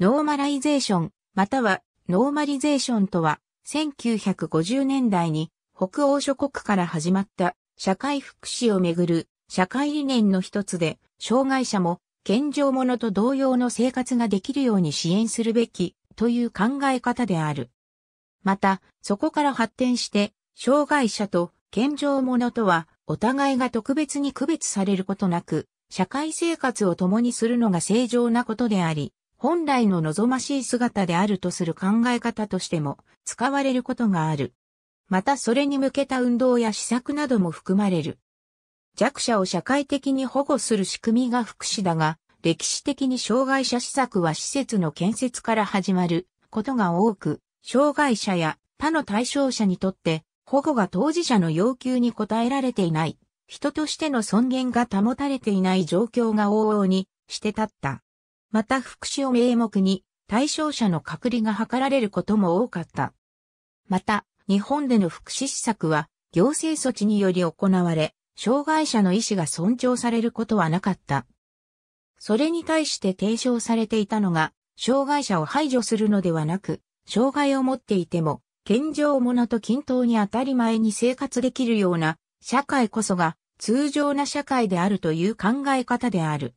ノーマライゼーション、またはノーマリゼーションとは、1950年代に北欧諸国から始まった社会福祉をめぐる社会理念の一つで、障害者も健常者と同様の生活ができるように支援するべきという考え方である。また、そこから発展して、障害者と健常者とはお互いが特別に区別されることなく、社会生活を共にするのが正常なことであり、本来の望ましい姿であるとする考え方としても使われることがある。またそれに向けた運動や施策なども含まれる。弱者を社会的に保護する仕組みが福祉だが、歴史的に障害者施策は施設の建設から始まることが多く、障害者や他の対象者にとって保護が当事者の要求に応えられていない、人としての尊厳が保たれていない状況が往々にして立った。また福祉を名目に対象者の隔離が図られることも多かった。また、日本での福祉施策は行政措置により行われ、障害者の意思が尊重されることはなかった。それに対して提唱されていたのが、障害者を排除するのではなく、障害を持っていても、健常者と均等に当たり前に生活できるような社会こそが通常な社会であるという考え方である。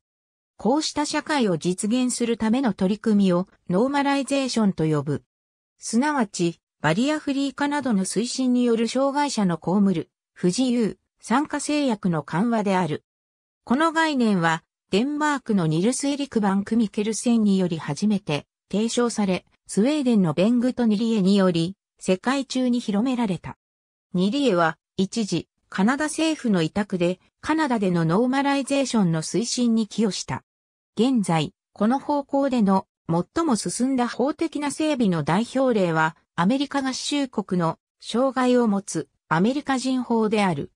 こうした社会を実現するための取り組みをノーマライゼーションと呼ぶ。すなわち、バリアフリー化などの推進による障害者の被る、不自由、参加制約の緩和である。この概念は、デンマークのニルス・エリク・バンク・ミケルセンにより初めて提唱され、スウェーデンのベングト・ニリエにより、世界中に広められた。ニリエは、一時、カナダ政府の委託で、カナダでのノーマライゼーションの推進に寄与した。現在、この方向での最も進んだ法的な整備の代表例は、アメリカ合衆国の障害を持つアメリカ人法である。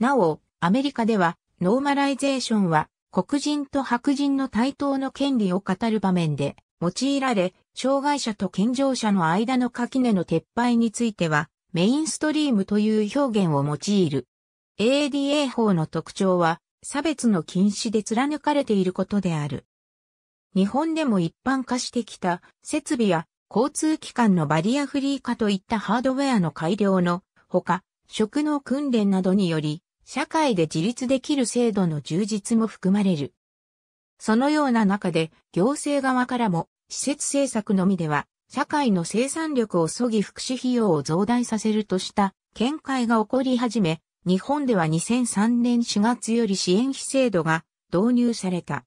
なお、アメリカでは、ノーマライゼーションは、黒人と白人の対等の権利を語る場面で用いられ、障害者と健常者の間の垣根の撤廃については、メインストリームという表現を用いる。ADA 法の特徴は、差別の禁止で貫かれていることである。日本でも一般化してきた設備や交通機関のバリアフリー化といったハードウェアの改良のほか、職能訓練などにより、社会で自立できる制度の充実も含まれる。そのような中で、行政側からも、施設政策のみでは、社会の生産力を削ぎ福祉費用を増大させるとした見解が起こり始め、日本では2003年4月より支援費制度が導入された。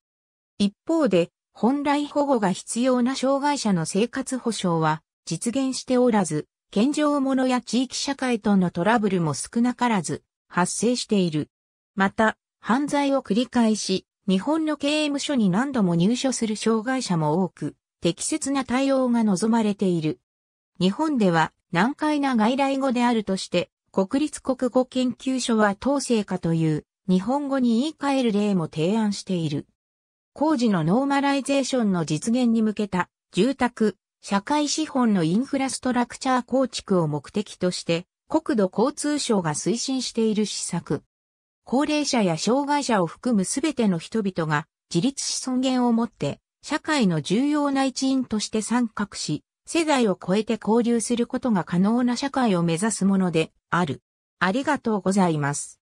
一方で、本来保護が必要な障害者の生活保障は実現しておらず、健常者や地域社会とのトラブルも少なからず発生している。また、犯罪を繰り返し、日本の刑務所に何度も入所する障害者も多く、適切な対応が望まれている。日本では難解な外来語であるとして、国立国語研究所は統制下という日本語に言い換える例も提案している。工事のノーマライゼーションの実現に向けた住宅、社会資本のインフラストラクチャー構築を目的として国土交通省が推進している施策。高齢者や障害者を含むすべての人々が自立し尊厳を持って社会の重要な一員として参画し、世代を超えて交流することが可能な社会を目指すもので、ある。ありがとうございます。